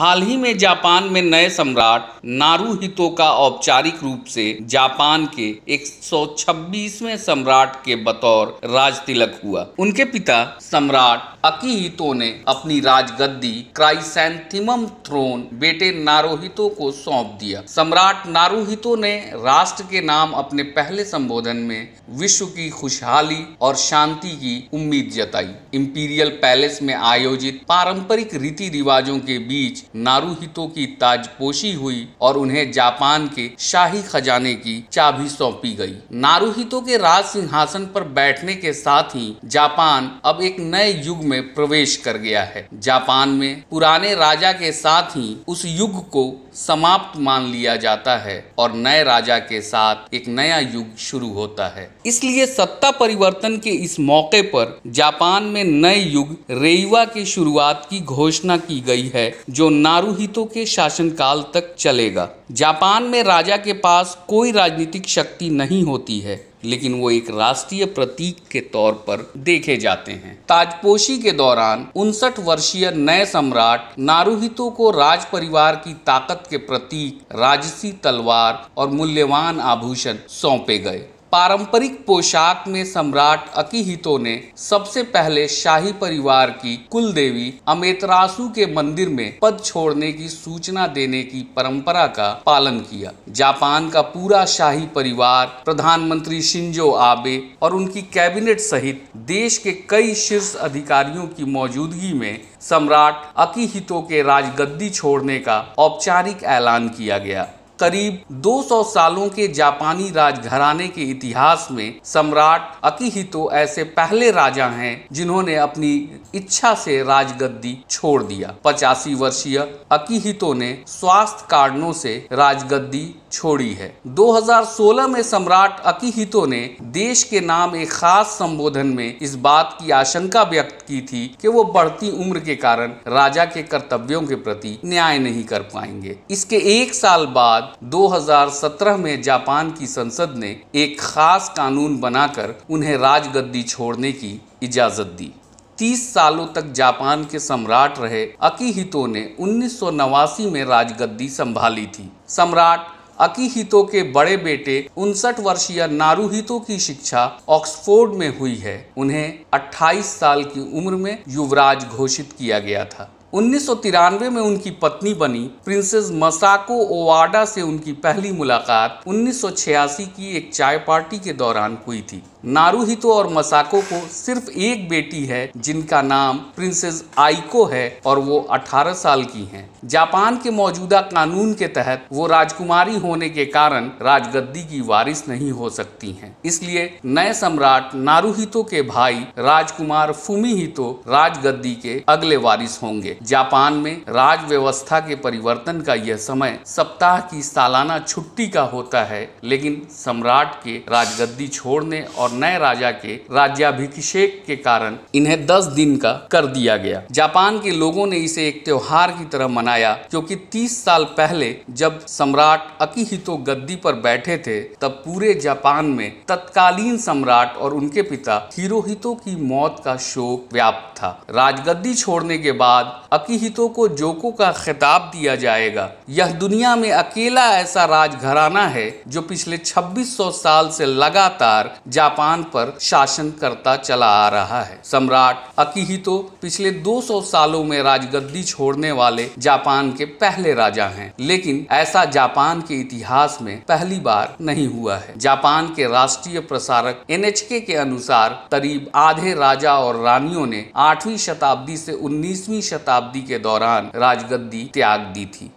हाल ही में जापान में नए सम्राट नारूहितो का औपचारिक रूप से जापान के 126वें सम्राट के बतौर राज तिलक हुआ उनके पिता सम्राट अकीहितो ने अपनी राजगद्दी क्राइसेंथिमम थ्रोन बेटे नारोहितो को सौंप दिया सम्राट नारूहितो ने राष्ट्र के नाम अपने पहले संबोधन में विश्व की खुशहाली और शांति की उम्मीद जताई इंपीरियल पैलेस में आयोजित पारंपरिक रीति रिवाजों के बीच नारुहितो की ताजपोशी हुई और उन्हें जापान के शाही खजाने की चाबी सौंपी गई नारुहितो के राज सिंहासन पर बैठने के साथ ही जापान अब एक नए युग में प्रवेश कर गया है जापान में पुराने राजा के साथ ही उस युग को समाप्त मान लिया जाता है और नए राजा के साथ एक नया युग शुरू होता है इसलिए सत्ता परिवर्तन के इस मौके पर जापान में नए युग रेवा के शुरुआत की घोषणा की गई है जो नारुहितो के शासनकाल तक चलेगा जापान में राजा के पास कोई राजनीतिक शक्ति नहीं होती है लेकिन वो एक राष्ट्रीय प्रतीक के तौर पर देखे जाते हैं ताजपोशी के दौरान उनसठ वर्षीय नए सम्राट नारुहितो को राज परिवार की ताकत के प्रतीक राजसी तलवार और मूल्यवान आभूषण सौंपे गए पारंपरिक पोशाक में सम्राट अकिहितो ने सबसे पहले शाही परिवार की कुल देवी अमेतरासु के मंदिर में पद छोड़ने की सूचना देने की परंपरा का पालन किया जापान का पूरा शाही परिवार प्रधानमंत्री शिंजो आबे और उनकी कैबिनेट सहित देश के कई शीर्ष अधिकारियों की मौजूदगी में सम्राट अकिहितो के राजगद्दी छोड़ने का औपचारिक ऐलान किया गया करीब 200 सालों के जापानी राजघराने के इतिहास में सम्राट अकिहितो ऐसे पहले राजा हैं जिन्होंने अपनी इच्छा से राजगद्दी छोड़ दिया पचासी वर्षीय अकिहितो ने स्वास्थ्य कारणों से राजगद्दी छोड़ी है 2016 में सम्राट अकिहितो ने देश के नाम एक खास संबोधन में इस बात की आशंका व्यक्त की थी कि वो बढ़ती उम्र के कारण राजा के कर्तव्यों के प्रति न्याय नहीं कर पाएंगे इसके एक साल बाद 2017 में जापान की संसद ने एक खास कानून बनाकर उन्हें राजगद्दी छोड़ने की इजाज़त दी तीस सालों तक जापान के सम्राट रहे अकीहितो ने उन्नीस में राजगद्दी संभाली थी सम्राट अकीहितो के बड़े बेटे उनसठ वर्षीय नारूहितो की शिक्षा ऑक्सफोर्ड में हुई है उन्हें 28 साल की उम्र में युवराज घोषित किया गया था उन्नीस में उनकी पत्नी बनी प्रिंसेस मसाको ओवाडा से उनकी पहली मुलाकात 1986 की एक चाय पार्टी के दौरान हुई थी नारुहितो और मसाको को सिर्फ एक बेटी है जिनका नाम प्रिंसेस आइको है और वो 18 साल की हैं। जापान के मौजूदा कानून के तहत वो राजकुमारी होने के कारण राजगद्दी की वारिस नहीं हो सकती हैं। इसलिए नए सम्राट नारुहितो के भाई राजकुमार फुमीहितो राजगद्दी के अगले वारिस होंगे जापान में राज व्यवस्था के परिवर्तन का यह समय सप्ताह की सालाना छुट्टी का होता है लेकिन सम्राट के राजगद्दी छोड़ने और और नए राजा के राज्याभिषेक के कारण इन्हें दस दिन का कर दिया गया जापान के लोगों ने इसे एक त्योहार की तरह मनाया क्योंकि तीस साल पहले जब सम्राट अकिहितो गद्दी पर बैठे थे तब पूरे जापान में तत्कालीन सम्राट और उनके पिता हिरोहितो की मौत का शोक व्याप्त था राजगद्दी छोड़ने के बाद अकिहितो को जोको का खिताब दिया जाएगा यह दुनिया में अकेला ऐसा राजघराना है जो पिछले 2600 साल से लगातार जापान जापान पर शासन करता चला आ रहा है सम्राट अकिहितो पिछले 200 सालों में राजगद्दी छोड़ने वाले जापान के पहले राजा हैं लेकिन ऐसा जापान के इतिहास में पहली बार नहीं हुआ है जापान के राष्ट्रीय प्रसारक एन के अनुसार करीब आधे राजा और रानियों ने आठवीं शताब्दी से उन्नीसवीं शताब्दी के दौरान राजगद्दी त्याग दी थी